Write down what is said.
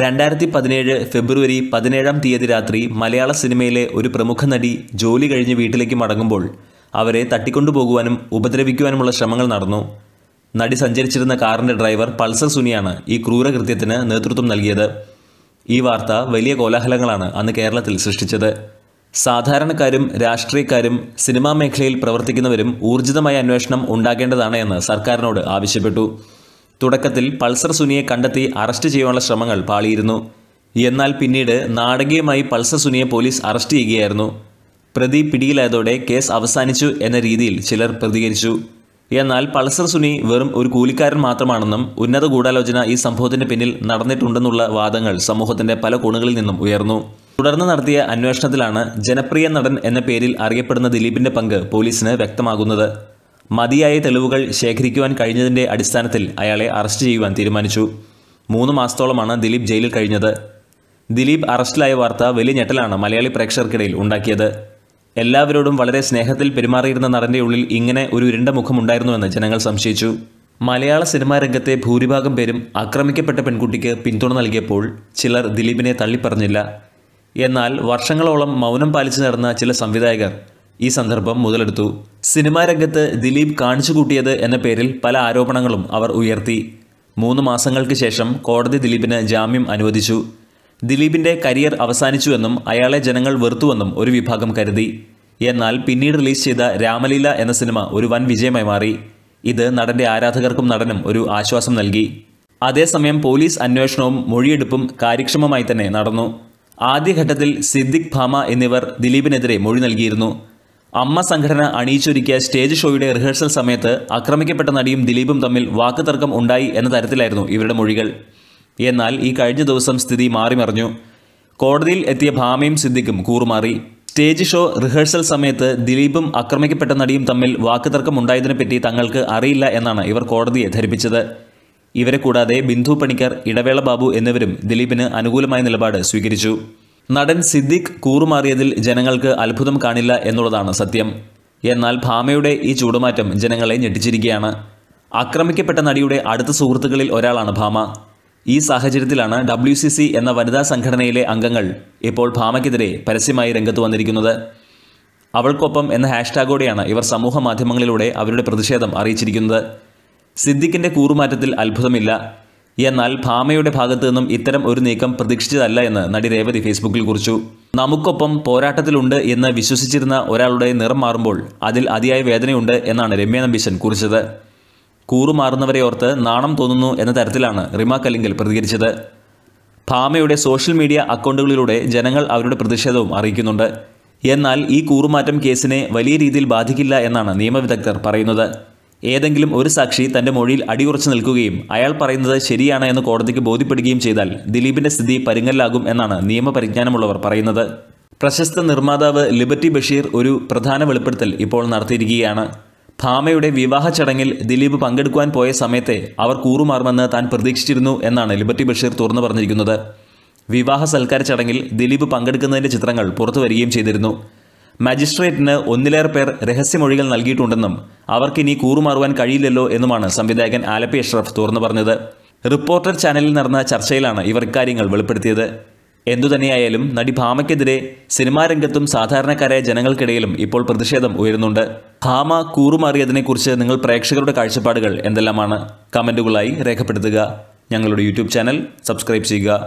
രണ്ടായിരത്തി പതിനേഴ് ഫെബ്രുവരി പതിനേഴാം തീയതി രാത്രി മലയാള സിനിമയിലെ ഒരു പ്രമുഖ നടി ജോലി കഴിഞ്ഞ് വീട്ടിലേക്ക് മടങ്ങുമ്പോൾ അവരെ തട്ടിക്കൊണ്ടുപോകുവാനും ഉപദ്രവിക്കുവാനുമുള്ള ശ്രമങ്ങൾ നടന്നു നടി സഞ്ചരിച്ചിരുന്ന കാറിൻ്റെ ഡ്രൈവർ പൾസർ സുനിയാണ് ഈ ക്രൂരകൃത്യത്തിന് നേതൃത്വം നൽകിയത് ഈ വാർത്ത വലിയ കോലാഹലങ്ങളാണ് അന്ന് കേരളത്തിൽ സൃഷ്ടിച്ചത് സാധാരണക്കാരും രാഷ്ട്രീയക്കാരും സിനിമാ മേഖലയിൽ പ്രവർത്തിക്കുന്നവരും ഊർജിതമായ അന്വേഷണം ഉണ്ടാകേണ്ടതാണ് എന്ന് സർക്കാരിനോട് ആവശ്യപ്പെട്ടു തുടക്കത്തിൽ പൾസർ സുനിയെ കണ്ടെത്തി അറസ്റ്റ് ചെയ്യാനുള്ള ശ്രമങ്ങൾ പാളിയിരുന്നു എന്നാൽ പിന്നീട് നാടകീയമായി പൾസർ സുനിയെ പോലീസ് അറസ്റ്റ് ചെയ്യുകയായിരുന്നു പ്രതി പിടിയിലായതോടെ കേസ് അവസാനിച്ചു എന്ന രീതിയിൽ ചിലർ പ്രതികരിച്ചു എന്നാൽ പൾസർ സുനി വെറും ഒരു കൂലിക്കാരൻ മാത്രമാണെന്നും ഉന്നത ഗൂഢാലോചന ഈ സംഭവത്തിന് പിന്നിൽ നടന്നിട്ടുണ്ടെന്നുള്ള വാദങ്ങൾ സമൂഹത്തിന്റെ പല കോണുകളിൽ നിന്നും ഉയർന്നു തുടർന്ന് നടത്തിയ അന്വേഷണത്തിലാണ് ജനപ്രിയ നടൻ എന്ന പേരിൽ അറിയപ്പെടുന്ന ദിലീപിന്റെ പങ്ക് പോലീസിന് വ്യക്തമാകുന്നത് മതിയായ തെളിവുകൾ ശേഖരിക്കുവാൻ കഴിഞ്ഞതിൻ്റെ അടിസ്ഥാനത്തിൽ അയാളെ അറസ്റ്റ് ചെയ്യുവാൻ തീരുമാനിച്ചു മൂന്ന് മാസത്തോളമാണ് ദിലീപ് ജയിലിൽ കഴിഞ്ഞത് ദിലീപ് അറസ്റ്റിലായ വാർത്ത വലിയ ഞെട്ടലാണ് മലയാളി പ്രേക്ഷകർക്കിടയിൽ ഉണ്ടാക്കിയത് എല്ലാവരോടും വളരെ സ്നേഹത്തിൽ പെരുമാറിയിരുന്ന നടൻ്റെ ഉള്ളിൽ ഇങ്ങനെ ഒരു ഇരുണ്ട മുഖമുണ്ടായിരുന്നുവെന്ന് ജനങ്ങൾ സംശയിച്ചു മലയാള സിനിമാ രംഗത്തെ ഭൂരിഭാഗം പേരും ആക്രമിക്കപ്പെട്ട പെൺകുട്ടിക്ക് പിന്തുണ നൽകിയപ്പോൾ ചിലർ ദിലീപിനെ തള്ളിപ്പറഞ്ഞില്ല എന്നാൽ വർഷങ്ങളോളം മൗനം പാലിച്ചു നടന്ന ചില സംവിധായകർ ഈ സന്ദർഭം മുതലെടുത്തു സിനിമാ രംഗത്ത് ദിലീപ് കാണിച്ചു കൂട്ടിയത് എന്ന പേരിൽ പല ആരോപണങ്ങളും അവർ ഉയർത്തി മൂന്ന് മാസങ്ങൾക്ക് ശേഷം കോടതി ദിലീപിന് ജാമ്യം അനുവദിച്ചു ദിലീപിൻ്റെ കരിയർ അവസാനിച്ചുവെന്നും അയാളെ ജനങ്ങൾ വെറുത്തുവെന്നും ഒരു വിഭാഗം കരുതി എന്നാൽ പിന്നീട് റിലീസ് ചെയ്ത രാമലീല എന്ന സിനിമ ഒരു വൻ വിജയമായി മാറി ഇത് നടൻ്റെ ആരാധകർക്കും നടനും ഒരു ആശ്വാസം നൽകി അതേസമയം പോലീസ് അന്വേഷണവും മൊഴിയെടുപ്പും കാര്യക്ഷമമായി തന്നെ നടന്നു ആദ്യഘട്ടത്തിൽ സിദ്ദിഖ് ഭാമ എന്നിവർ ദിലീപിനെതിരെ മൊഴി നൽകിയിരുന്നു അമ്മ സംഘടന അണിയിച്ചൊരുക്കിയ സ്റ്റേജ് ഷോയുടെ റിഹേഴ്സൽ സമയത്ത് ആക്രമിക്കപ്പെട്ട നടിയും ദിലീപും തമ്മിൽ വാക്കുതർക്കം ഉണ്ടായി എന്ന തരത്തിലായിരുന്നു ഇവരുടെ മൊഴികൾ എന്നാൽ ഈ കഴിഞ്ഞ ദിവസം സ്ഥിതി മാറിമറിഞ്ഞു കോടതിയിൽ എത്തിയ ഭാമയും സിദ്ദിഖും കൂറുമാറി സ്റ്റേജ് ഷോ റിഹേഴ്സൽ സമയത്ത് ദിലീപും ആക്രമിക്കപ്പെട്ട നടിയും തമ്മിൽ വാക്കുതർക്കം ഉണ്ടായതിനെപ്പറ്റി തങ്ങൾക്ക് അറിയില്ല എന്നാണ് ഇവർ കോടതിയെ ധരിപ്പിച്ചത് ഇവരെ കൂടാതെ ബിന്ദു പണിക്കർ ഇടവേള ബാബു എന്നിവരും ദിലീപിന് അനുകൂലമായ നിലപാട് സ്വീകരിച്ചു നടൻ സിദ്ദിഖ് കൂറുമാറിയതിൽ ജനങ്ങൾക്ക് അത്ഭുതം കാണില്ല എന്നുള്ളതാണ് സത്യം എന്നാൽ ഭാമയുടെ ഈ ചൂടുമാറ്റം ജനങ്ങളെ ഞെട്ടിച്ചിരിക്കുകയാണ് ആക്രമിക്കപ്പെട്ട നടിയുടെ അടുത്ത സുഹൃത്തുക്കളിൽ ഒരാളാണ് ഭാമ ഈ സാഹചര്യത്തിലാണ് ഡബ്ല്യു സി സി എന്ന വനിതാ സംഘടനയിലെ അംഗങ്ങൾ ഇപ്പോൾ ഭാമയ്ക്കെതിരെ പരസ്യമായി രംഗത്ത് വന്നിരിക്കുന്നത് അവൾക്കൊപ്പം എന്ന ഹാഷ്ടാഗോടെയാണ് ഇവർ സമൂഹ മാധ്യമങ്ങളിലൂടെ അവരുടെ പ്രതിഷേധം അറിയിച്ചിരിക്കുന്നത് സിദ്ദിഖിൻ്റെ കൂറുമാറ്റത്തിൽ അത്ഭുതമില്ല എന്നാൽ ഭാമയുടെ ഭാഗത്തു നിന്നും ഇത്തരം ഒരു നീക്കം പ്രതീക്ഷിച്ചതല്ല എന്ന് നടി രേവതി ഫേസ്ബുക്കിൽ കുറിച്ചു നമുക്കൊപ്പം പോരാട്ടത്തിലുണ്ട് എന്ന് വിശ്വസിച്ചിരുന്ന ഒരാളുടെ നിറം മാറുമ്പോൾ അതിൽ അതിയായ വേദനയുണ്ട് എന്നാണ് രമ്യ നമ്പീശൻ കുറിച്ചത് കൂറുമാറുന്നവരെ ഓർത്ത് നാണം തോന്നുന്നു എന്ന തരത്തിലാണ് റിമ കലിങ്കൽ പ്രതികരിച്ചത് ഭാമയുടെ സോഷ്യൽ മീഡിയ അക്കൗണ്ടുകളിലൂടെ ജനങ്ങൾ അവരുടെ പ്രതിഷേധവും അറിയിക്കുന്നുണ്ട് എന്നാൽ ഈ കൂറുമാറ്റം കേസിനെ വലിയ രീതിയിൽ ബാധിക്കില്ല എന്നാണ് നിയമവിദഗ്ധർ പറയുന്നത് ഏതെങ്കിലും ഒരു സാക്ഷി തന്റെ മൊഴിയിൽ അടിയുറച്ചു നിൽക്കുകയും അയാൾ പറയുന്നത് ശരിയാണ് എന്ന് കോടതിക്ക് ബോധ്യപ്പെടുകയും ചെയ്താൽ ദിലീപിന്റെ സ്ഥിതി പരിങ്ങലാകും എന്നാണ് നിയമപരിജ്ഞാനമുള്ളവർ പറയുന്നത് പ്രശസ്ത നിർമ്മാതാവ് ലിബർട്ടി ബഷീർ ഒരു പ്രധാന വെളിപ്പെടുത്തൽ ഇപ്പോൾ നടത്തിയിരിക്കുകയാണ് ഭാമയുടെ വിവാഹ ചടങ്ങിൽ ദിലീപ് പങ്കെടുക്കുവാൻ പോയ സമയത്തെ അവർ കൂറുമാറുമെന്ന് താൻ പ്രതീക്ഷിച്ചിരുന്നു എന്നാണ് ലിബർട്ടി ബഷീർ തുറന്നു പറഞ്ഞിരിക്കുന്നത് വിവാഹ സൽക്കാര ചടങ്ങിൽ ദിലീപ് പങ്കെടുക്കുന്നതിൻ്റെ ചിത്രങ്ങൾ പുറത്തു വരികയും ചെയ്തിരുന്നു മജിസ്ട്രേറ്റിന് ഒന്നിലേറെ പേർ രഹസ്യമൊഴികൾ നൽകിയിട്ടുണ്ടെന്നും അവർക്കിനി കൂറുമാറുവാൻ കഴിയില്ലല്ലോ എന്നുമാണ് സംവിധായകൻ ആലപ്പി അഷ്റഫ് തുറന്നു പറഞ്ഞത് റിപ്പോർട്ടർ ചാനലിൽ നടന്ന ചർച്ചയിലാണ് ഇവർ ഇക്കാര്യങ്ങൾ വെളിപ്പെടുത്തിയത് എന്തുതന്നെയായാലും നടി ഭാമയ്ക്കെതിരെ സിനിമാ രംഗത്തും സാധാരണക്കാരായ ജനങ്ങൾക്കിടയിലും ഇപ്പോൾ പ്രതിഷേധം ഉയരുന്നുണ്ട് ഭാമ കൂറുമാറിയതിനെക്കുറിച്ച് നിങ്ങൾ പ്രേക്ഷകരുടെ കാഴ്ചപ്പാടുകൾ എന്തെല്ലാമാണ് കമൻറ്റുകളായി രേഖപ്പെടുത്തുക ഞങ്ങളുടെ യൂട്യൂബ് ചാനൽ സബ്സ്ക്രൈബ് ചെയ്യുക